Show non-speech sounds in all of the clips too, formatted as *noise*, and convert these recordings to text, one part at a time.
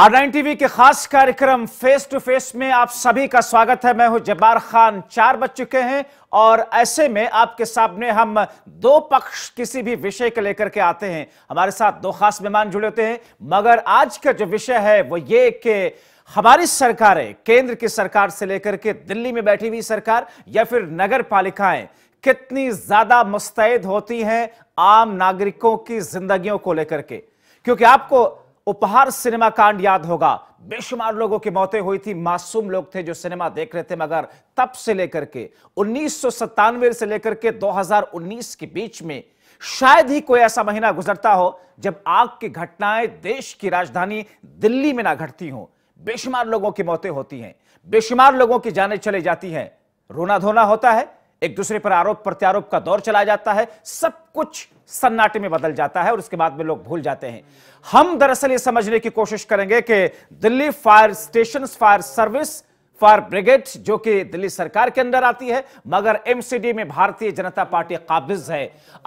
Are nine TV के खास कार्यक्रम फेस टू फेस में आप सभी का स्वागत है मैं हूं जब्बार खान चार बज चुके हैं और ऐसे में आपके सामने हम दो पक्ष किसी भी विषय को लेकर के आते हैं हमारे साथ दो खास मेहमान जुड़े होते हैं मगर आज का जो विषय है वो ये कि हमारी सरकारें केंद्र की सरकार से लेकर के दिल्ली में बैठी हुई सरकार या फिर नगर पालिकाएं कितनी ज्यादा मुस्तैद होती हैं आम नागरिकों की जिंदगियों को लेकर के क्योंकि आपको उपहार सिनेमा कांड याद होगा बेशुमार लोगों की मौतें हुई थी मासूम लोग थे जो सिनेमा देख रहे थे मगर तब से लेकर के उन्नीस से लेकर के 2019 के बीच में शायद ही कोई ऐसा महीना गुजरता हो जब आग की घटनाएं देश की राजधानी दिल्ली में ना घटती हों बेशुमार लोगों की मौतें होती हैं बेशुमार लोगों की जानें चले जाती हैं रोना धोना होता है एक दूसरे पर आरोप प्रत्यारोप का दौर चला जाता है सब कुछ सन्नाटे में बदल जाता है और उसके बाद में लोग भूल जाते हैं हम दरअसल ये समझने की कोशिश करेंगे कि Delhi fire station fire service fire brigade जो कि दिल्ली सरकार के अंदर आती है मगर एमसीडी में भारतीय जनता पार्टी काबिज है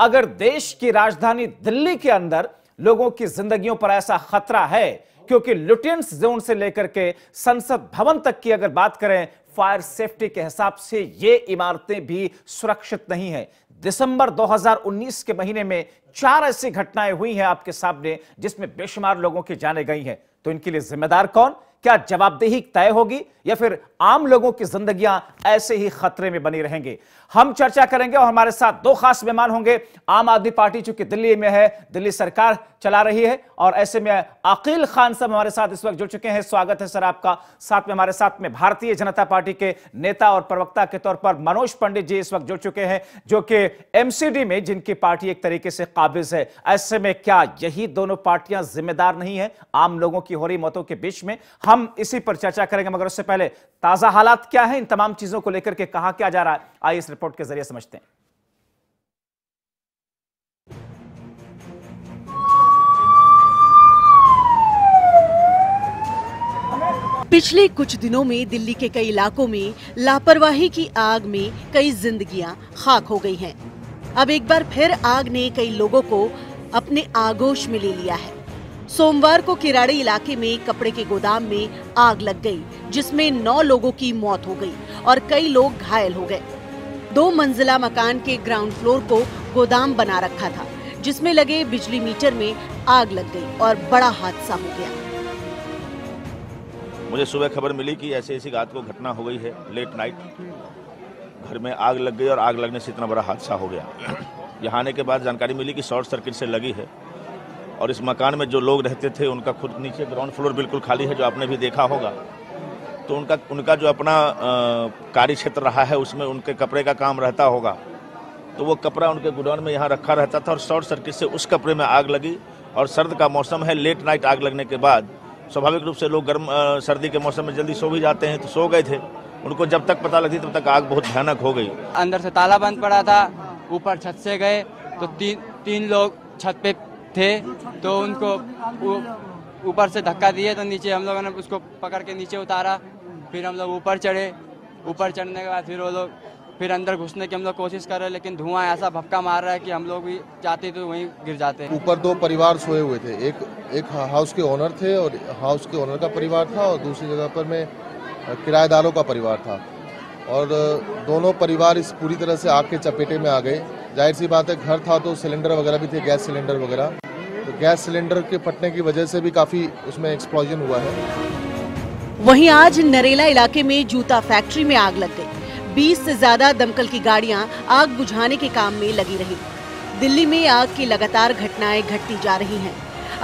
अगर देश की राजधानी दिल्ली के अंदर लोगों की जिंदगियों पर ऐसा खतरा है क्योंकि लुटियंस जोन से लेकर के संसद भवन तक की अगर बात करें फायर सेफ्टी के हिसाब से ये इमारतें भी सुरक्षित नहीं है दिसंबर 2019 के महीने में चार ऐसी घटनाएं हुई हैं आपके सामने जिसमें बेशुमार लोगों की जाने गई हैं तो इनके लिए जिम्मेदार कौन क्या जवाबदेही तय होगी या फिर आम लोगों की जिंदगियां ऐसे ही खतरे में बनी रहेंगे हम चर्चा करेंगे और हमारे साथ दो खास मेहमान होंगे आम आदमी पार्टी चूंकि दिल्ली में है दिल्ली सरकार चला रही है और ऐसे में अकील खान साहब हमारे साथ इस वक्त जुड़ चुके हैं स्वागत है सर आपका साथ में हमारे साथ में भारतीय जनता पार्टी के नेता और प्रवक्ता के तौर पर मनोज पंडित जी इस वक्त जुड़ चुके हैं जो कि एमसीडी में जिनकी पार्टी एक तरीके से काबिज है ऐसे में क्या यही दोनों पार्टियां जिम्मेदार नहीं है आम लोगों की हो रही मौतों के बीच में हम हम इसी पर चर्चा करेंगे मगर उससे पहले ताजा हालात क्या है इन तमाम चीजों को लेकर के कहा क्या जा रहा है आइए इस रिपोर्ट के जरिए समझते हैं पिछले कुछ दिनों में दिल्ली के कई इलाकों में लापरवाही की आग में कई जिंदगियां खाक हो गई हैं। अब एक बार फिर आग ने कई लोगों को अपने आगोश में ले लिया है सोमवार को किराड़ी इलाके में कपड़े के गोदाम में आग लग गई जिसमें नौ लोगों की मौत हो गई और कई लोग घायल हो गए दो मंजिला मकान के ग्राउंड फ्लोर को गोदाम बना रखा था जिसमें लगे बिजली मीटर में आग लग गई और बड़ा हादसा हो गया मुझे सुबह खबर मिली कि ऐसी ऐसी रात को घटना हो गई है लेट नाइट घर में आग लग गई और आग लगने से इतना बड़ा हादसा हो गया *clears throat* यहाँ आने के बाद जानकारी मिली कि शॉर्ट सर्किट से लगी है और इस मकान में जो लोग रहते थे उनका खुद नीचे ग्राउंड फ्लोर बिल्कुल खाली है जो आपने भी देखा होगा तो उनका उनका जो अपना कार्य क्षेत्र रहा है उसमें उनके कपड़े का काम रहता होगा तो वो कपड़ा उनके गुडाउन में यहाँ रखा रहता था और शॉर्ट सर्किट से उस कपड़े में आग लगी और सर्द का मौसम है लेट नाइट आग लगने के बाद स्वाभाविक रूप से लोग गर्म सर्दी के मौसम में जल्दी सो भी जाते हैं तो सो गए थे उनको जब तक पता लगी तब तक आग बहुत भयानक हो गई अंदर से ताला बंद पड़ा था ऊपर छत से गए तो तीन तीन लोग छत पे थे तो उनको ऊपर से धक्का दिए तो नीचे हम लोगों ने उसको पकड़ के नीचे उतारा फिर हम लोग ऊपर चढ़े ऊपर चढ़ने के बाद फिर वो लोग फिर अंदर घुसने की हम लोग कोशिश कर रहे हैं लेकिन धुआं ऐसा भपका मार रहा है कि हम लोग भी जाते तो वहीं गिर जाते हैं ऊपर दो परिवार सोए हुए थे एक एक हाउस के ओनर थे और हाउस के ओनर का परिवार था और दूसरी जगह पर मैं किराएदारों का परिवार था और दोनों परिवार इस पूरी तरह से आग के चपेटे में आ गए जाहिर सी बात है घर था तो सिलेंडर वगैरह भी थे गैस सिलेंडर वगैरह गैस सिलेंडर के फटने की वजह से भी काफी उसमें एक्सप्लोजन हुआ है वहीं आज नरेला इलाके में जूता फैक्ट्री में आग लग गई 20 से ज्यादा दमकल की गाड़ियां आग बुझाने के काम में लगी रही दिल्ली में आग की लगातार घटनाएं घटती जा रही हैं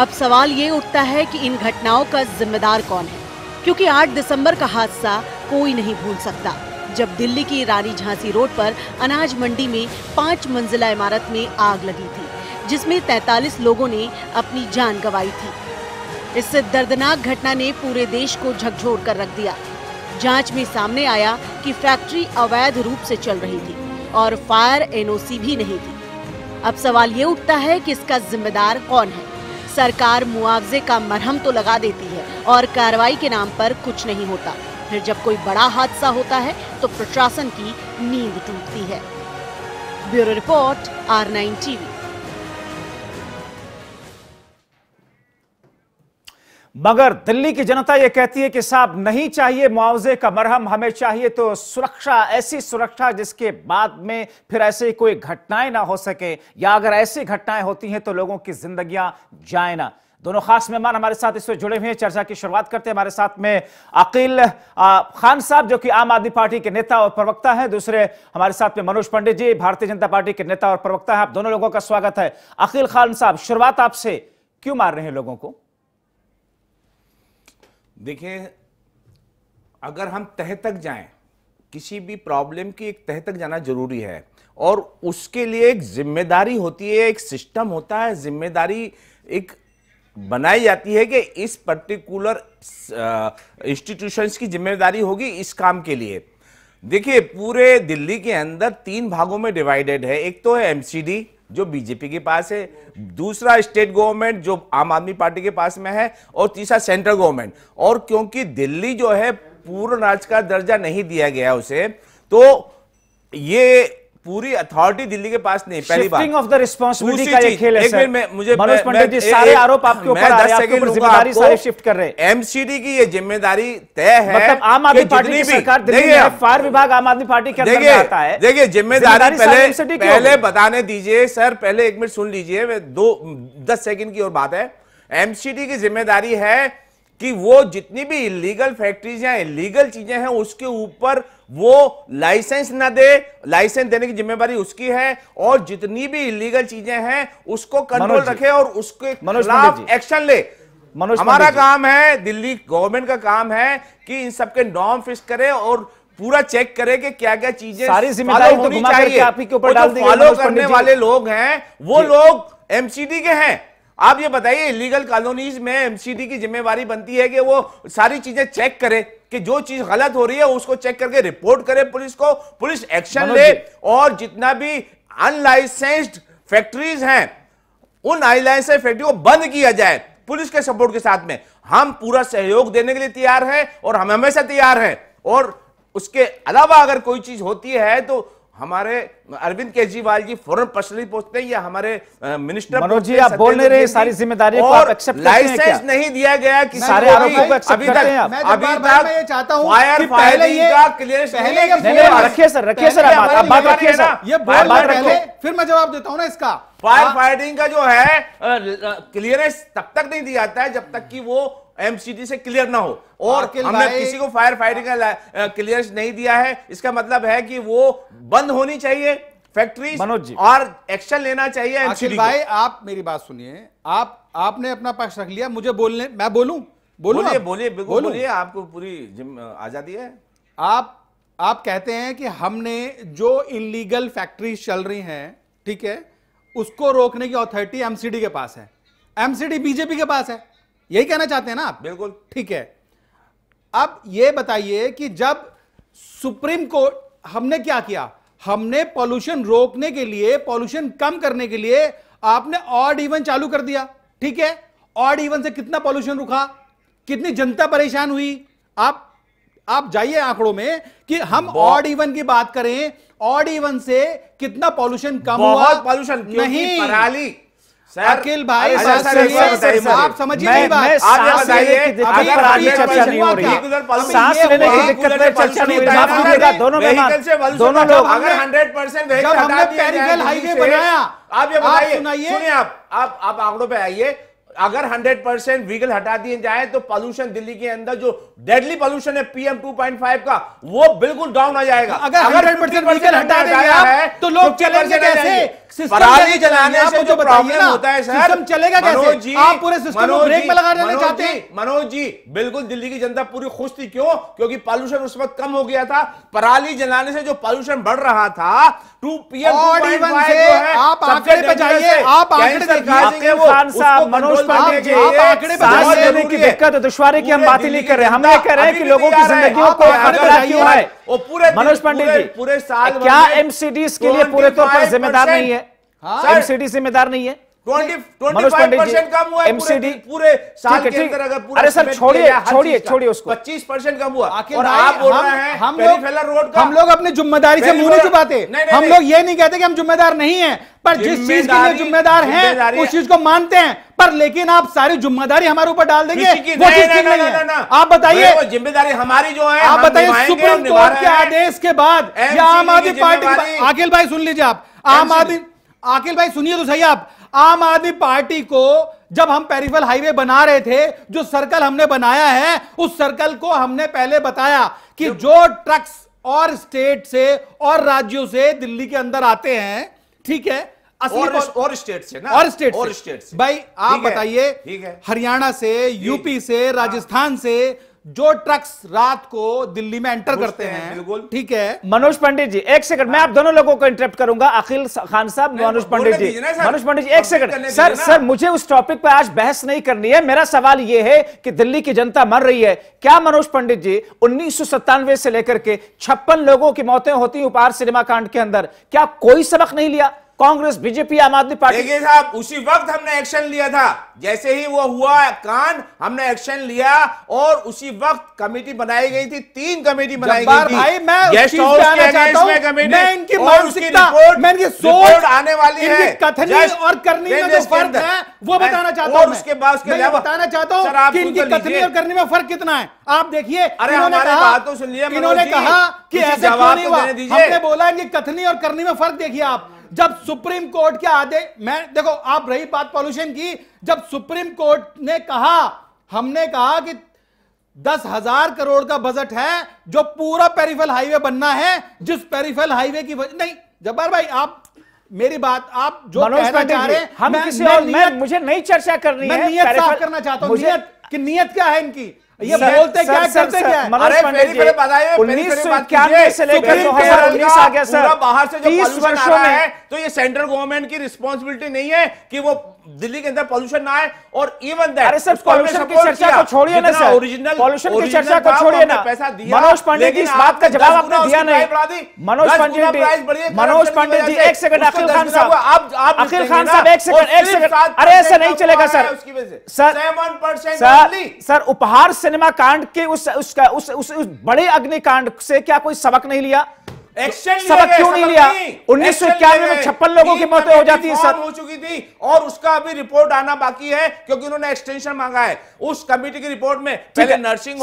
अब सवाल ये उठता है कि इन घटनाओं का जिम्मेदार कौन है क्योंकि 8 दिसंबर का हादसा कोई नहीं भूल सकता जब दिल्ली की रानी झांसी रोड पर अनाज मंडी में पाँच मंजिला इमारत में आग लगी थी जिसमें 43 लोगों ने अपनी जान गंवाई थी इस दर्दनाक घटना ने पूरे देश को झकझोर कर रख दिया जांच में सामने आया कि फैक्ट्री अवैध रूप से चल रही थी और फायर एनओसी भी नहीं थी अब सवाल ये उठता है कि इसका जिम्मेदार कौन है सरकार मुआवजे का मरहम तो लगा देती है और कार्रवाई के नाम पर कुछ नहीं होता फिर जब कोई बड़ा हादसा होता है तो प्रशासन की नींद टूटती है bureau report R nine TV मगर दिल्ली की जनता यह कहती है कि साहब नहीं चाहिए मुआवजे का मरहम हमें चाहिए तो सुरक्षा ऐसी सुरक्षा जिसके बाद में फिर ऐसे कोई घटनाएं ना हो सके या अगर ऐसी घटनाएं होती हैं तो लोगों की जिंदगियां जाए ना दोनों खास मेहमान हमारे साथ इस जुड़े हुए हैं चर्चा की शुरुआत करते हैं हमारे साथ में अकील खान साहब जो कि आम आदमी पार्टी के नेता और प्रवक्ता हैं दूसरे हमारे साथ में मनोज पंडित जी भारतीय जनता पार्टी के नेता और प्रवक्ता हैं आप दोनों लोगों का स्वागत है अकील खान साहब शुरुआत आपसे क्यों मार रहे हैं लोगों को देखिए अगर हम तह तक जाएं किसी भी प्रॉब्लम की एक तह तक जाना जरूरी है और उसके लिए एक जिम्मेदारी होती है एक सिस्टम होता है जिम्मेदारी एक बनाई जाती है कि इस पर्टिकुलर इंस्टीट्यूशंस की जिम्मेदारी होगी इस काम के लिए देखिए पूरे दिल्ली के अंदर तीन भागों में डिवाइडेड है एक तो है एमसीडी जो बीजेपी के पास है दूसरा स्टेट गवर्नमेंट जो आम आदमी पार्टी के पास में है और तीसरा सेंट्रल गवर्नमेंट और क्योंकि दिल्ली जो है पूर्ण राज्य का दर्जा नहीं दिया गया उसे तो ये पूरी अथॉरिटी दिल्ली के पास नहीं पहली बार ऑफ द रिस्पॉन्सिबिलिटी का ये खेल है सर मैं, मुझे मनोज पंडित जी सारे आरोप आपके ऊपर आ रहे हैं जिम्मेदारी सारे शिफ्ट कर रहे हैं एमसीडी की ये जिम्मेदारी तय है मतलब आम आदमी पार्टी की सरकार दिल्ली में फायर विभाग आम आदमी पार्टी के अंदर आता है देखिए जिम्मेदारी पहले पहले बताने दीजिए सर पहले एक मिनट सुन लीजिए दो दस सेकंड की और बात है एमसीडी की जिम्मेदारी है कि वो जितनी भी इलीगल फैक्ट्रीज हैं इलीगल चीजें हैं उसके ऊपर वो लाइसेंस ना दे लाइसेंस देने की जिम्मेवारी उसकी है और जितनी भी इलीगल चीजें हैं उसको कंट्रोल रखे और उसके खिलाफ एक्शन ले हमारा काम है दिल्ली गवर्नमेंट का काम है कि इन सबके नॉर्म फिक्स करे और पूरा चेक करे कि क्या क्या चीजें सारी जिम्मेदारी तो चाहिए आप ही के ऊपर डाल फॉलो करने वाले लोग हैं वो लोग एमसीडी के हैं आप ये बताइए इलीगल कॉलोनीज में एमसीडी की जिम्मेवारी बनती है कि वो सारी चीजें चेक करे कि जो चीज गलत हो रही है उसको चेक करके रिपोर्ट करे पुलिस को पुलिस एक्शन ले और जितना भी अनलाइसेंस्ड फैक्ट्रीज हैं उन अनलाइसेंस फैक्ट्री को बंद किया जाए पुलिस के सपोर्ट के साथ में हम पूरा सहयोग देने के लिए तैयार हैं और हम हमेशा तैयार हैं और उसके अलावा अगर कोई चीज होती है तो हमारे अरविंद केजरीवाल जी फौरन पर्सनली पहुंचते हैं या हमारे मिनिस्टर मनोज जी आप बोल नहीं रहे सारी जिम्मेदारी को आप एक्सेप्ट लाइसेंस नहीं दिया गया कि सारे आरोपों को एक्सेप्ट करते हैं आप अभी तक मैं ये चाहता हूं कि पहले ये का पहले नहीं रखिए सर रखिए सर आप आप बात रखिए सर ये बात रखिए फिर मैं जवाब देता हूं ना इसका फायर फाइटिंग का जो है क्लियरेंस तब तक नहीं दिया जाता है जब तक कि वो एमसीडी से क्लियर ना हो और हाँ, हमने किसी को फायर फाइटिंग का क्लियरेंस नहीं दिया है इसका मतलब है कि वो बंद होनी चाहिए फैक्ट्री मनोज जी और एक्शन लेना चाहिए भाई आप मेरी बात सुनिए आप आपने अपना पक्ष रख लिया मुझे बोलने मैं बोलूं बोलिए बोलिए बोलिए आपको पूरी आजादी है आप आप कहते हैं कि हमने जो इलीगल फैक्ट्री चल रही हैं ठीक है उसको रोकने की अथॉरिटी एमसीडी के पास है एमसीडी बीजेपी के पास है यही कहना चाहते हैं ना आप बिल्कुल ठीक है अब यह बताइए कि जब सुप्रीम कोर्ट हमने क्या किया हमने पॉल्यूशन रोकने के लिए पॉल्यूशन कम करने के लिए आपने ऑड इवन चालू कर दिया ठीक है ऑड इवन से कितना पॉल्यूशन रुका कितनी जनता परेशान हुई आप आप जाइए आंकड़ों में कि हम ऑड इवन की बात करें ऑड इवन से कितना पॉल्यूशन कम हुआ पॉल्यूशन नहीं पराली अखिल भाई आप समझिए सांस लेने की दिक्कत चर्चा नहीं दोनों दोनों लोग अगर हंड्रेड परसेंट हमने हाईवे बनाया आप ये बताइए सुनिए आप आप आंकड़ों पे आइए अगर 100 परसेंट व्हीकल हटा दिए जाए तो पॉल्यूशन दिल्ली के अंदर जो डेडली पॉल्यूशन है पीएम 2.5 का वो बिल्कुल डाउन आ जाएगा अगर हंड्रेड परसेंट व्हीकल हटा देंगे है तो लोग चले जाएंगे पराली जलाने से जो प्रॉब्लम होता है सर सिस्टम चलेगा कैसे जी आप पूरे सिस्टम को ब्रेक में लगा देना चाहते हैं मनोज जी बिल्कुल दिल्ली की जनता पूरी खुश थी क्यों क्योंकि पॉल्यूशन उस वक्त कम हो गया था पराली जलाने से जो पॉल्यूशन बढ़ रहा था टू पीएम आप आंकड़े पे जाइए आप आंकड़े देखिए वो मनोज की दिक्कत दुश्वारी की हम बात ही नहीं कर रहे हम ये कह रहे हैं कि लोगों की जिंदगी को क्यों है मनोज पंडित जी पूरे साल क्या एमसीडी मतलब के लिए तो पूरे तौर पर हाँ। जिम्मेदार नहीं है एमसीडी जिम्मेदार नहीं है हम लोग अपनी जिम्मेदारी से मुंह नहीं चुपाते हम लोग ये नहीं कहते कि हम जिम्मेदार नहीं है पर जिस चीज के लिए जिम्मेदार हैं उस चीज को मानते हैं पर लेकिन आप सारी जिम्मेदारी हमारे ऊपर डाल देंगे वो चीज नहीं है आप बताइए जिम्मेदारी हमारी जो है आप बताइए सुप्रीम कोर्ट के आदेश के बाद या आम आदमी पार्टी अखिल भाई सुन लीजिए आप आम आदमी आखिल भाई सुनिए तो सही आप आम आदमी पार्टी को जब हम पेरिफल हाईवे बना रहे थे जो सर्कल हमने बनाया है उस सर्कल को हमने पहले बताया कि जो ट्रक्स और स्टेट से और राज्यों से दिल्ली के अंदर आते हैं ठीक है और, और स्टेट से ना और स्टेट और स्टेट भाई आप बताइए हरियाणा से यूपी से हाँ। राजस्थान से जो ट्रक्स रात को दिल्ली में एंटर करते हैं बिल्कुल ठीक है मनोज पंडित जी एक सेकंड मैं आप दोनों लोगों को इंटरप्ट करूंगा अखिल खान साहब मनोज पंडित जी मनोज पंडित जी एक सेकंड सर सर मुझे उस टॉपिक पर आज बहस नहीं करनी है मेरा सवाल यह है कि दिल्ली की जनता मर रही है क्या मनोज पंडित जी उन्नीस से लेकर के छप्पन लोगों की मौतें होती उपहार सिनेमा कांड के अंदर क्या कोई सबक नहीं लिया कांग्रेस बीजेपी आम आदमी पार्टी देखिए साहब उसी वक्त हमने एक्शन लिया था जैसे ही वो हुआ कांड हमने एक्शन लिया और उसी वक्त कमेटी बनाई गई थी तीन कमेटी बनाई गई थी भाई मैं गेस्ट हाउस के कमेटी मैं इनकी मानसिकता मैं इनकी सोच आने वाली है कथनी और करनी में जो फर्क है वो बताना चाहता हूं उसके बाद उसके मैं बताना चाहता हूं कि इनकी कथनी और करने में फर्क कितना है आप देखिए अरे हमारे बातों से लिए इन्होंने कहा कि ऐसे क्यों नहीं तो हुआ हमने बोला इनकी कथनी और करनी में फर्क देखिए आप जब सुप्रीम कोर्ट के आदेश मैं देखो आप रही बात पॉल्यूशन की जब सुप्रीम कोर्ट ने कहा हमने कहा कि दस हजार करोड़ का बजट है जो पूरा पेरिफल हाईवे बनना है जिस पेरिफल हाईवे की वजह नहीं जब्बार भाई आप मेरी बात आप जो कहना चाह रहे हैं हम मैं, किसी मैं, और, मैं मुझे नहीं चर्चा करनी मैं है नियत साफ करना चाहता हूँ नियत कि नियत क्या है इनकी ये सर, बोलते सर, क्या सर, करते सर, क्या अरे उन्नीस सौ इक्यानवे से लेकर दो हजार उन्नीस आ गया सर बाहर से जो तीस वर्षों में तो ये सेंट्रल गवर्नमेंट की रिस्पॉन्सिबिलिटी नहीं है कि वो दिल्ली के अंदर पॉल्यूशन ना आए और इवन अरे पॉल्यूशन की चर्चा को छोड़िए ना सर ओरिजिनल पॉल्यूशन की चर्चा को छोड़िए ना पैसा दिया मनोज पांडे जी इस बात का जवाब आपने दिया नहीं मनोज पांडे जी मनोज पांडे जी एक सेकंड अखिल खान साहब आप अखिल खान साहब एक सेकंड एक सेकंड अरे ऐसा नहीं चलेगा sir sir sir Uphaar cinema कांड के उस उस उस बड़े अग्निकांड से क्या कोई सबक नहीं लिया सबक क्यों नहीं लिया उन्नीस सौ इक्यानवे में छप्पन लोगों की मौतें हो जाती है सर हो चुकी थी और उसका अभी रिपोर्ट आना बाकी है क्योंकि उन्होंने एक्सटेंशन मांगा है उस कमिटी की रिपोर्ट में पहले नर्सिंग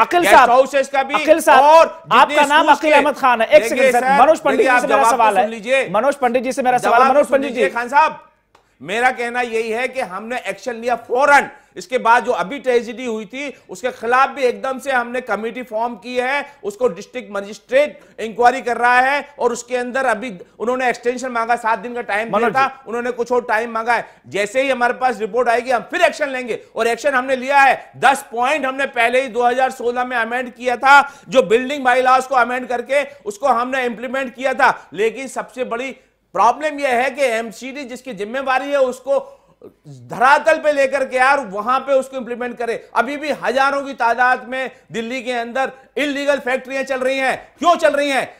अखिल साहब अखिल साहब और आपका नाम अखिल अहमद खान है एक सेकंड सर तो मनोज पंडित जी से मेरा सवाल है तो मनोज पंडित जी से मेरा सवाल मनोज पंडित जी खान साहब मेरा कहना यही है कि हमने एक्शन लिया फौरन इसके बाद जो अभी ट्रेजिडी हुई थी उसके खिलाफ भी एकदम से हमने कमेटी फॉर्म की है उसको डिस्ट्रिक्ट मजिस्ट्रेट इंक्वायरी कर रहा है और उसके अंदर अभी उन्होंने एक्सटेंशन मांगा सात दिन का टाइम दिया था उन्होंने कुछ और टाइम मांगा है जैसे ही हमारे पास रिपोर्ट आएगी हम फिर एक्शन लेंगे और एक्शन हमने लिया है दस पॉइंट हमने पहले ही दो में अमेंड किया था जो बिल्डिंग बाई लॉस को अमेंड करके उसको हमने इंप्लीमेंट किया था लेकिन सबसे बड़ी प्रॉब्लम यह है कि एमसीडी जिसकी जिम्मेवारी है उसको धरातल पे लेकर के यार वहां पे उसको इंप्लीमेंट करे अभी भी हजारों की तादाद में दिल्ली के अंदर इलीगल फैक्ट्रियां चल रही हैं क्यों चल रही हैं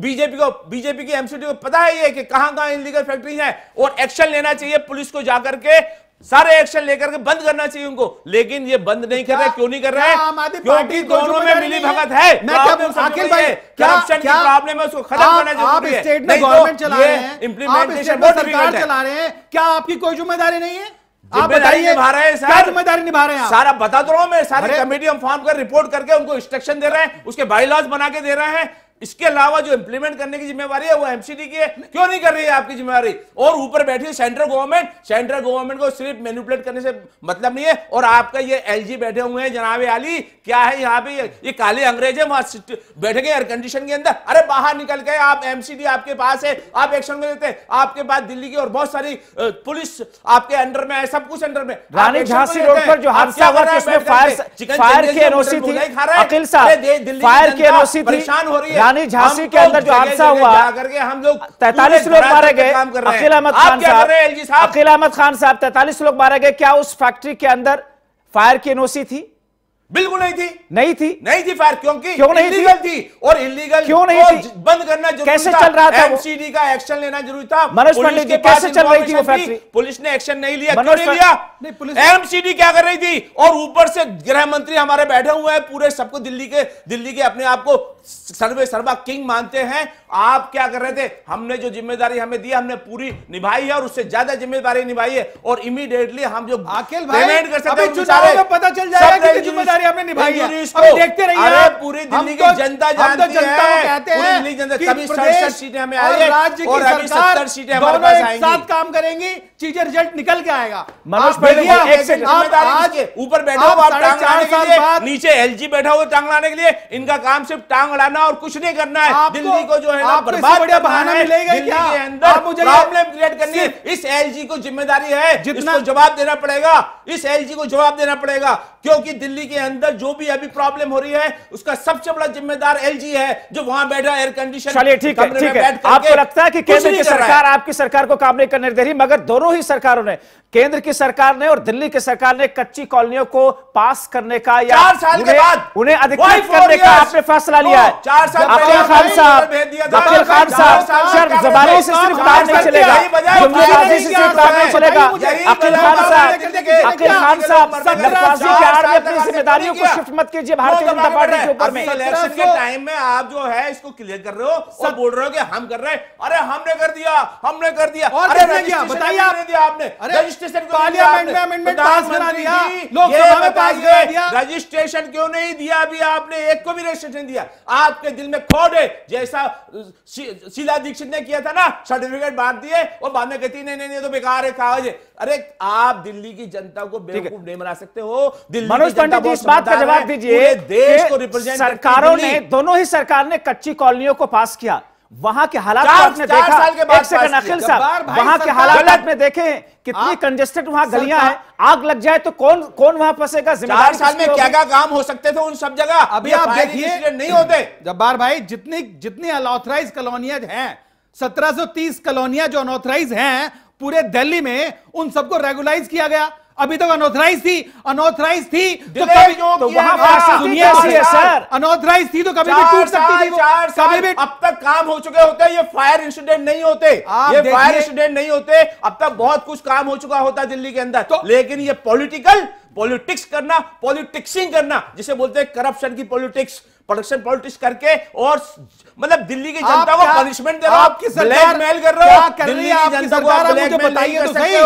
बीजेपी को बीजेपी की एमसीडी को पता है ये कि कहां कहां इलीगल फैक्ट्री है और एक्शन लेना चाहिए पुलिस को जाकर के सारे एक्शन लेकर के बंद करना चाहिए उनको लेकिन ये बंद नहीं कर रहे क्यों नहीं कर रहे क्योंकि दोनों में मिली भगत है प्रॉब्लम है उसको खत्म करना तो हैं इंप्लीमेंटेशन चला रहे हैं क्या आपकी कोई जिम्मेदारी नहीं है आप बताइए निभा रहे हैं क्या जिम्मेदारी निभा रहे हैं सारा बता दो तो रहा हूं मैं सारे कमेटी हम फॉर्म कर रिपोर्ट करके उनको इंस्ट्रक्शन दे रहे हैं उसके बाईलॉज बना के दे रहे हैं इसके अलावा जो इंप्लीमेंट करने की जिम्मेवारी है वो एमसीडी की है क्यों नहीं कर रही है आपकी जिम्मेवारी और ऊपर बैठी है सेंट्रल गवर्नमेंट सेंट्रल गवर्नमेंट को सिर्फ मैनिपुलेट करने से मतलब नहीं है और आपका ये एलजी बैठे हुए हैं जनाबे आली क्या है यहाँ पे ये, ये काले अंग्रेज है वहां बैठे गए एयर कंडीशन के अंदर अरे बाहर निकल गए आप एमसीडी आपके पास है आप एक्शन में देते आपके पास दिल्ली की और बहुत सारी पुलिस आपके अंडर में है सब कुछ अंडर में रानी झांसी रोड पर जो हादसा हुआ था उसमें फायर फायर की एनओसी थी अखिल साहब फायर की एनओसी थी परेशान हो रही है यानी झांसी तो के अंदर जो हादसा हुआ हम लोग तैतालीस लोग मारे गए अखिल अहमद खान साहब अखिल अहमद खान साहब तैतालीस लोग मारे गए क्या उस फैक्ट्री के अंदर फायर की एनओसी थी बिल्कुल नहीं थी नहीं थी नहीं थी फायर क्योंकि क्यों नहीं थी? थी और इलीगल क्यों नहीं थी? बंद करना कैसे चल रहा था एमसीडी का एक्शन लेना जरूरी था मनोज पंडित जी कैसे चल रही थी वो फैक्ट्री पुलिस ने एक्शन नहीं लिया क्यों नहीं लिया एमसीडी क्या कर रही थी और ऊपर से गृह मंत्री हमारे बैठे हुए हैं पूरे सबको दिल्ली के दिल्ली के अपने आप को सर्वे सर्वा किंग मानते हैं आप क्या कर रहे थे हमने जो जिम्मेदारी हमें दी हमने पूरी निभाई है और उससे ज्यादा जिम्मेदारी निभाई है और इमीडिएटली हम जो अखिल पेमेंट कर सकते हैं पता चल जाएगा कि जिम्मेदारी हमने निभाई है देखते रहिए पूरी तो- तो दिल्ली की जनता जानती है साथ काम करेंगी चीजें रिजल्ट निकल के आएगा ऊपर बैठा हुआ नीचे एलजी बैठा हुआ टांग लाने के लिए इनका काम सिर्फ टांग लाने जाना और कुछ नहीं करना है दिल्ली को जो है ना बर्बाद बहाना मिलेगा क्या अंदर मुझे प्रॉब्लम क्रिएट करनी है इस एलजी को जिम्मेदारी है जितना जवाब देना पड़ेगा इस एलजी को जवाब देना पड़ेगा क्योंकि दिल्ली के अंदर जो भी अभी प्रॉब्लम हो रही है उसका सबसे बड़ा जिम्मेदार एलजी है जो वहां बैठा एयर कंडीशन चलिए ठीक है ठीक है आपको लगता है कि केंद्र की सरकार आपकी सरकार को काम नहीं करने दे रही मगर दोनों ही सरकारों ने केंद्र की सरकार ने और दिल्ली की सरकार ने कच्ची कॉलोनियों को पास करने का या साल के बाद उन्हें अधिकृत करने का आपने फैसला लिया है चार साल खान साहब खान साहब जबानी से सिर्फ चलेगा चलेगा खान साहब खान साहब के आड़ में अपनी जिम्मेदारियों को शिफ्ट मत कीजिए भारतीय जनता पार्टी के ऊपर में इलेक्शन के टाइम में आप जो है इसको क्लियर कर रहे हो बोल रहे हो कि हम कर रहे हैं अरे हमने कर दिया हमने कर दिया अरे बताइए आपने दिया आपने रजिस्ट्रेशन पार्लियामेंट में अमेंडमेंट पास करा दिया लोकसभा में पास दिया रजिस्ट्रेशन क्यों नहीं दिया अभी आपने एक को भी रजिस्ट्रेशन दिया आपके दिल में खोड है जैसा शीला दीक्षित ने किया था ना सर्टिफिकेट बांट दिए और बाद में कहती नहीं नहीं तो बेकार है कागज अरे आप दिल्ली की जनता को बेवकूफ नहीं बना सकते हो मनोज पांडे जी इस बात का जवाब दीजिए देश को रिप्रेजेंट सरकारों ने दोनों ही सरकार ने कच्ची कॉलोनियों को पास किया वहां के हालात आपने देखा एक सेकंड अखिल साहब वहां के हालात आपने देखे कितनी कंजेस्टेड वहां गलियां हैं आग लग जाए तो कौन कौन वहां फंसेगा जिम्मेदार साल में क्या क्या काम हो सकते थे उन सब जगह अभी आप देखिए नहीं होते जब्बार भाई जितनी जितनी अनऑथराइज कॉलोनियां हैं 1730 कॉलोनियां जो अनऑथराइज हैं पूरे दिल्ली में उन सबको रेगुलाइज किया गया अभी तक तो अनऑथराइज थी अनऑथराइज थी तो कभी तो वहां सुनिए सर अनऑथराइज थी तो कभी भी टूट सकती थी चार कभी भी अब तक काम हो चुके होते ये फायर इंसिडेंट नहीं होते ये फायर इंसिडेंट नहीं होते अब तक बहुत कुछ काम हो चुका होता दिल्ली के अंदर तो- लेकिन ये पॉलिटिकल पॉलिटिक्स करना पॉलिटिक्सिंग करना जिसे बोलते हैं करप्शन की पॉलिटिक्स प्रोडक्शन पॉलिटिक्स करके और मतलब दिल्ली की जनता को पनिशमेंट दे रहा आपकी सरकार मेल कर रहे हो तो दिल्ली की जनता को आप मुझे बताइए तो सही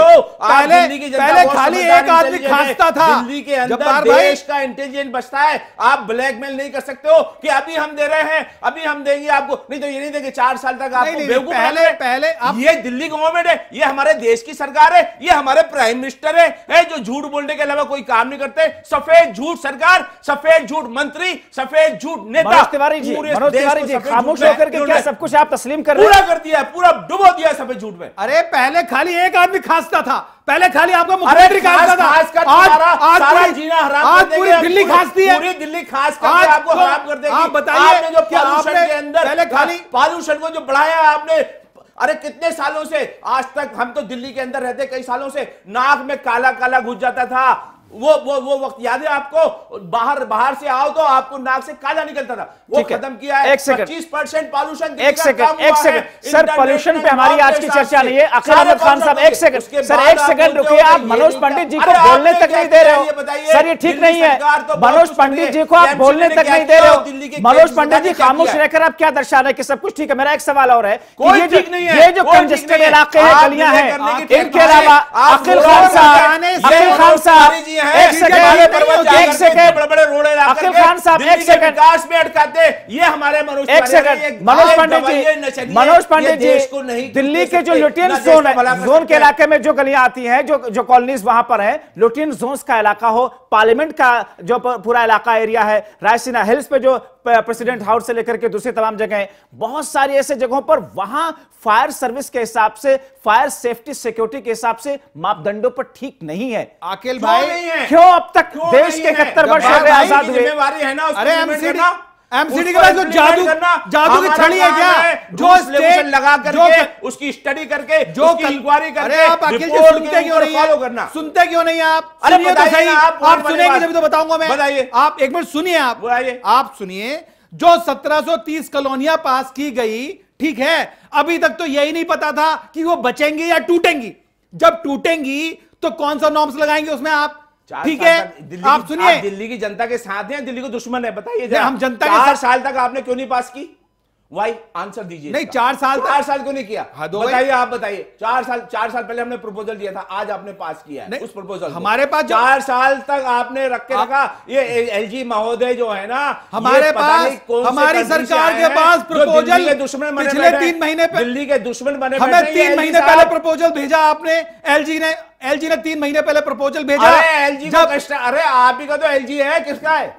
पहले पहले खाली एक आदमी खांसता था दिल्ली के अंदर देश का इंटेलिजेंस बचता है आप ब्लैकमेल नहीं कर सकते हो कि अभी हम दे रहे हैं अभी हम देंगे आपको नहीं तो ये नहीं देंगे चार साल तक आपको पहले पहले ये दिल्ली गवर्नमेंट है ये हमारे देश की सरकार है ये हमारे प्राइम मिनिस्टर है जो झूठ बोलने के अलावा कोई कोई काम नहीं करते सफेद झूठ सरकार सफेद झूठ मंत्री सफेद झूठ नेता तिवारी जी तिवारी जी खामोश होकर के क्या सब कुछ आप तस्लीम कर पूरा कर दिया पूरा डुबो दिया सफेद झूठ में अरे पहले खाली एक आदमी खांसता था पहले खाली आपको मुख्यमंत्री खांसता था आज आज पूरी जीना हराम आज पूरी दिल्ली खांसती है पूरी दिल्ली खांस कर आपको तो हराम कर देगी आप बताइए आपने जो प्रदूषण के अंदर पहले खाली पॉल्यूशन को जो बढ़ाया आपने अरे कितने सालों से आज तक हम तो दिल्ली के अंदर रहते कई सालों से नाक में काला काला घुस जाता था वो वो वो वक्त याद है आपको बाहर बाहर से आओ तो आपको नाक से काला निकलता था वो खत्म किया है पच्चीस परसेंट पॉल्यूशन एक सेकंड एक सेकंड सर पॉल्यूशन पे हमारी आज की चर्चा नहीं है अखिल अहमद खान साहब एक सेकंड सर एक सेकंड रुकिए आप मनोज पंडित जी को बोलने तक नहीं दे रहे हो सर ये ठीक नहीं है तो मनोज पंडित जी को आप बोलने तक नहीं दे रहे हो मनोज पंडित जी खामोश रहकर आप क्या दर्शा रहे कि सब कुछ ठीक है मेरा एक सवाल और है ये जो कंजेस्टेड इलाके हैं गलियां हैं इनके अलावा अखिल खान साहब अखिल खान साहब मनोज पांडे जी दिल्ली के जो लुटियन जोन है जोन के इलाके में जो गलियां आती हैं जो जो कॉलोनीज वहां पर है लुटियन जोन का इलाका हो पार्लियामेंट का जो पूरा इलाका एरिया है रायसीना हिल्स पे जो प्रेसिडेंट हाउस से लेकर के दूसरी तमाम जगह बहुत सारी ऐसे जगहों पर वहां फायर सर्विस के हिसाब से फायर सेफ्टी सिक्योरिटी के हिसाब से मापदंडों पर ठीक नहीं है आकिल भाई नहीं है क्यों अब तक देश के इकहत्तर वर्ष हो आजाद हुए है ना अरे एमसीडी एमसीडी के पास तो जादू जादू की छड़ी है क्या जो स्टेट लगा करके उसकी स्टडी करके जो इंक्वायरी करके आप अखिल जी सुनते क्यों नहीं फॉलो करना सुनते क्यों नहीं आप अरे तो सही आप सुनेंगे तभी तो बताऊंगा मैं बताइए आप एक मिनट सुनिए आप बताइए आप सुनिए जो 1730 कॉलोनिया पास की गई ठीक है अभी तक तो यही नहीं पता था कि वो बचेंगी या टूटेंगी जब टूटेंगी तो कौन सा नॉर्म्स लगाएंगे उसमें आप ठीक है आप सुनिए दिल्ली की जनता के साथ हैं दिल्ली को दुश्मन है बताइए हम जनता के साथ साल तक आपने क्यों नहीं पास की वाई आंसर दीजिए नहीं चार साल चार साल क्यों नहीं किया हाँ, बताइए आप बताइए चार साल चार साल पहले हमने प्रपोजल दिया था आज आपने पास किया है उस प्रपोजल हमारे पास चार साल तक आपने रख के रखा ये एलजी महोदय जो है ना हमारे पास हमारी सरकार के पास प्रपोजल दुश्मन पिछले तीन महीने दिल्ली के दुश्मन बने हमें तीन महीने पहले प्रपोजल भेजा आपने एलजी ने एलजी ने तीन महीने पहले प्रपोजल भेजा एलजी जी अरे आप ही का तो एलजी है किसका है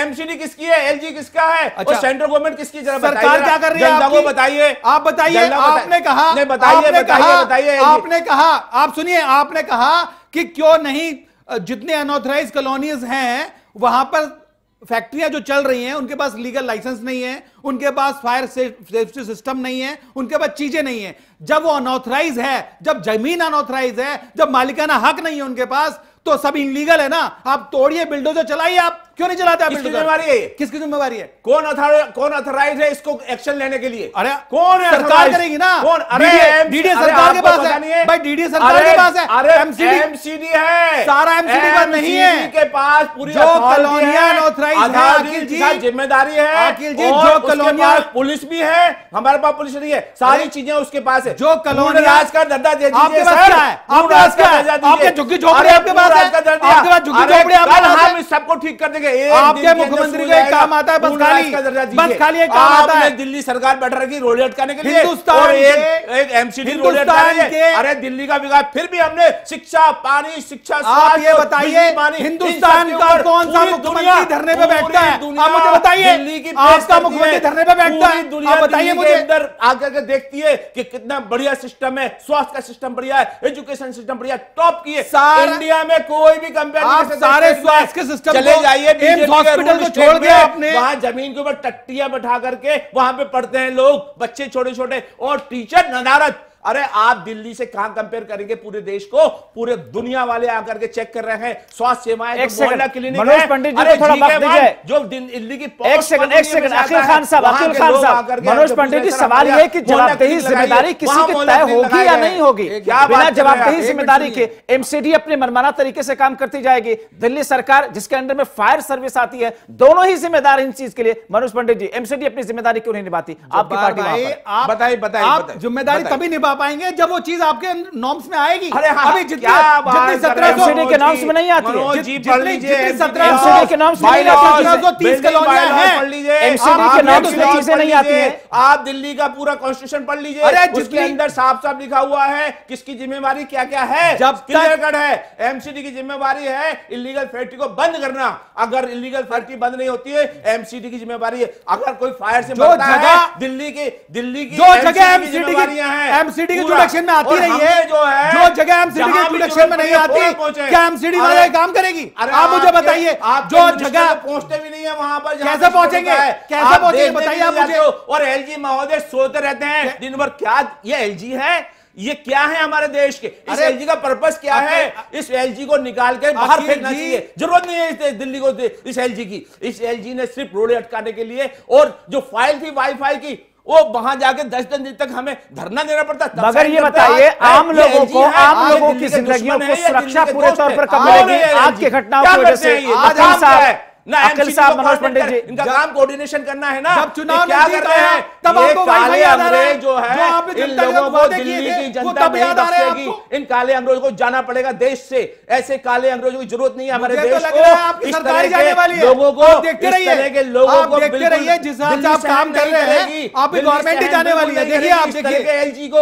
एमसीडी किसकी है एलजी किसका है अच्छा। और सेंट्रल गवर्नमेंट किसकी जरा सरकार क्या कर रही है जनता बताइए आप बताइए आपने कहा बताइए बताइए बताइए आपने कहा आप सुनिए आपने कहा कि क्यों नहीं जितने अनऑथराइज कॉलोनीज हैं वहां पर फैक्ट्रियां जो चल रही हैं उनके पास लीगल लाइसेंस नहीं है उनके पास फायर सेफ्टी सिस्टम नहीं है उनके पास चीजें नहीं है जब वो अनऑथराइज है जब जमीन अनऑथराइज है जब मालिकाना हक नहीं है उनके पास तो सब इनलीगल है ना आप तोड़िए बिल्डोजर चलाइए आप क्यों नहीं चलाते आप किसकी जिम्मेवारी है किसकी जिम्मेवारी है कौन अथार, कौन अथोराइज है इसको एक्शन लेने के लिए अरे कौन है सरकार करेगी ना कौन अरे डीडी सरकार के पास है भाई डीडी सरकार के पास है अरे एमसीडी एमसीडी है सारा एमसीडी का नहीं है के पास पूरी जो कॉलोनियल ऑथराइज है अखिल जी जिम्मेदारी है अखिल जी जो कॉलोनियल पुलिस भी है हमारे पास पुलिस नहीं है सारी चीजें उसके पास है जो कॉलोनियल आज का धंधा दे दीजिए आपके पास क्या है आपके पास क्या है आपके झुग्गी झोपड़ी आपके पास हाँ सबको ठीक कर देंगे आपके मुख्यमंत्री का काम आता है बस खाली बस खाली एक काम आता है दिल्ली सरकार बैठ रोड अटकाने के लिए एक एमसीडी रोड अटकाने अरे दिल्ली का विकास फिर भी हमने शिक्षा पानी शिक्षा आप ये बताइए हिंदुस्तान का कौन सा मुख्यमंत्री धरने पे बैठता है आप मुझे बताइए आपका मुख्यमंत्री धरने पे बैठता है दुनिया बताइए मुझे अंदर आकर के देखती है कि कितना बढ़िया सिस्टम है स्वास्थ्य का सिस्टम बढ़िया है एजुकेशन सिस्टम बढ़िया टॉप की है इंडिया में कोई भी कंपेयर आप सारे स्वास्थ्य सिस्टम चले जाइए हॉस्पिटल को छोड़ दिया आपने वहां जमीन के ऊपर टट्टियां बैठा करके वहां पे पढ़ते हैं लोग बच्चे छोटे छोटे और टीचर नदारत अरे आप दिल्ली से कहा कंपेयर करेंगे पूरे देश को पूरे दुनिया वाले आकर के चेक कर रहे हैं स्वास्थ्य सेवाएं तो मोहल्ला क्लिनिक मनोज पंडित जी थोड़ा वक्त दीजिए जो दिल्ली की एक सेकंड एक सेकंड अखिल खान साहब अखिल खान साहब मनोज पंडित जी सवाल यह कि जवाबदेही जिम्मेदारी किसी की तय होगी या नहीं होगी क्या बिना जवाबदेही जिम्मेदारी के एमसीडी अपने मनमाना तरीके से काम करती जाएगी दिल्ली सरकार जिसके अंडर में फायर सर्विस आती है दोनों ही जिम्मेदार इन चीज के लिए मनोज पंडित जी एमसीडी अपनी जिम्मेदारी क्यों नहीं निभाती आपकी पार्टी बताइए बताइए जिम्मेदारी तभी निभा आ पाएंगे जब वो चीज आपके नॉर्म्स में आएगी अरे हाँ, अभी हाँ, जितने जितने सत्रह सौ के नॉर्म्स में नहीं आती है सत्रह सौ के नॉर्म्स में तीस के नॉर्म्स नहीं आती है आप दिल्ली का पूरा कॉन्स्टिट्यूशन पढ़ लीजिए अरे जिसके अंदर साफ साफ लिखा हुआ है किसकी जिम्मेवारी क्या क्या है जब क्लियर है एमसीडी की जिम्मेवारी है इलीगल फैक्ट्री को बंद करना अगर इलीगल फैक्ट्री बंद नहीं होती है एमसीडी की जिम्मेवारी है अगर कोई फायर से मरता है दिल्ली की दिल्ली की जो जगह एमसीडी की जिम्मेवारियां हैं एमसीडी एमसीडी के प्रोडक्शन में आती रही है जो है जो जगह एमसीडी के प्रोडक्शन में नहीं आती क्या एमसीडी वाले काम करेगी आप मुझे बताइए आप जो जगह तो पहुंचते भी नहीं है वहां पर कैसे पहुंचेंगे कैसे पहुंचेंगे बताइए आप मुझे और एल जी महोदय सोते रहते हैं दिन भर क्या ये एल है ये क्या है हमारे देश के इस एलजी का पर्पस क्या है इस एलजी को निकाल के बाहर फेंकना चाहिए जरूरत नहीं है इस दिल्ली को इस एलजी की इस एलजी ने सिर्फ रोड़े अटकाने के लिए और जो फाइल थी वाईफाई की वो वहां जाके दस दिन तक हमें धरना देना पड़ता है मगर ये बताइए आम लोगों को आम लोगों की जिंदगी सुरक्षा पूरे तौर पर कम मिलेगी आज की घटनाओं की वजह से आज साहब साहब मनोज पंडित जी इनका काम कोऑर्डिनेशन करना है ना जब चुनाव क्या कर रहे हैं तब आपको काले अंग्रेज जो है इन लोगों को दिल्ली की जनता इन काले अंग्रेजों को जाना पड़ेगा देश से ऐसे काले अंग्रेजों की जरूरत नहीं है हमारे तो देश को इस तरह के लोगों को देखते रहिए लोगों को देखते रहिए जिस आप काम कर रहे हैं आप गवर्नमेंट ही जाने वाली है देखिए आप देखिए एलजी को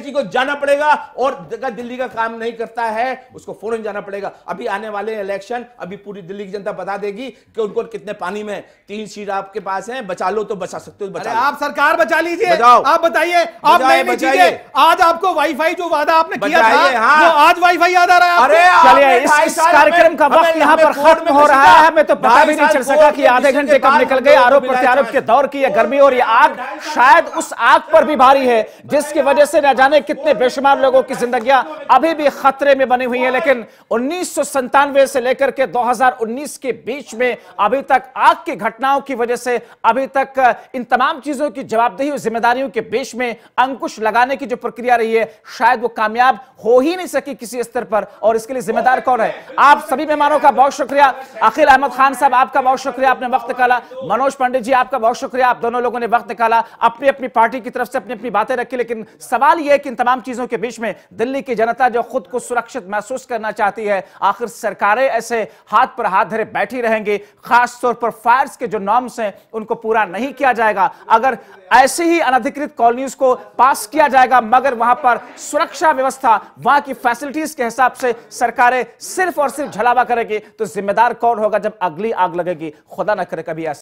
जी को जाना पड़ेगा और दिल्ली का काम नहीं करता है उसको फौरन जाना पड़ेगा अभी आने वाले इलेक्शन अभी पूरी दिल्ली की जनता बता देगी कि उनको कितने पानी में तीन सीट आपके पास है बचा लो तो बचा सकते हो तो बचा आप सरकार बचा लीजिए आप बताइए आप नहीं बचाइए आज आपको वाईफाई जो वादा आपने किया था हाँ। वो आज वाईफाई याद आ रहा है अरे चलिए इस, कार्यक्रम का वक्त यहाँ पर खत्म हो रहा है मैं तो पता भी नहीं चल सका कि आधे घंटे कब निकल गए आरोप प्रत्यारोप के दौर की यह गर्मी और ये आग शायद उस आग पर भी भारी है जिसकी वजह से न जाने कितने बेशुमार लोगों की जिंदगी अभी भी खतरे में बनी हुई है लेकिन उन्नीस से लेकर के 2019 के बीच में में अभी तक आग की घटनाओं की वजह से अभी तक इन तमाम चीजों की जवाबदेही और जिम्मेदारियों के बीच में अंकुश लगाने की जो प्रक्रिया रही है शायद वो कामयाब हो ही नहीं सकी किसी स्तर पर और इसके लिए जिम्मेदार कौन है आप सभी मेहमानों का बहुत शुक्रिया अखिल अहमद खान साहब आपका बहुत शुक्रिया आपने वक्त निकाला मनोज पंडित जी आपका बहुत शुक्रिया आप दोनों लोगों ने वक्त निकाला अपनी अपनी पार्टी की तरफ से अपनी अपनी बातें रखी लेकिन सवाल यह है कि इन तमाम चीजों के बीच में दिल्ली की जनता जो खुद को सुरक्षित महसूस करना चाहती है आखिर सरकारें ऐसे हाथ पर हाथ धरे बैठी रहेंगी खास तौर पर फायर्स के जो नॉर्म्स हैं उनको पूरा नहीं किया जाएगा अगर ऐसे ही अनधिकृत कॉलोनीज को पास किया जाएगा मगर वहां पर सुरक्षा व्यवस्था वहां की फैसिलिटीज के हिसाब से सरकारें सिर्फ और सिर्फ झलावा करेगी तो जिम्मेदार कौन होगा जब अगली आग लगेगी खुदा न करे कभी ऐसा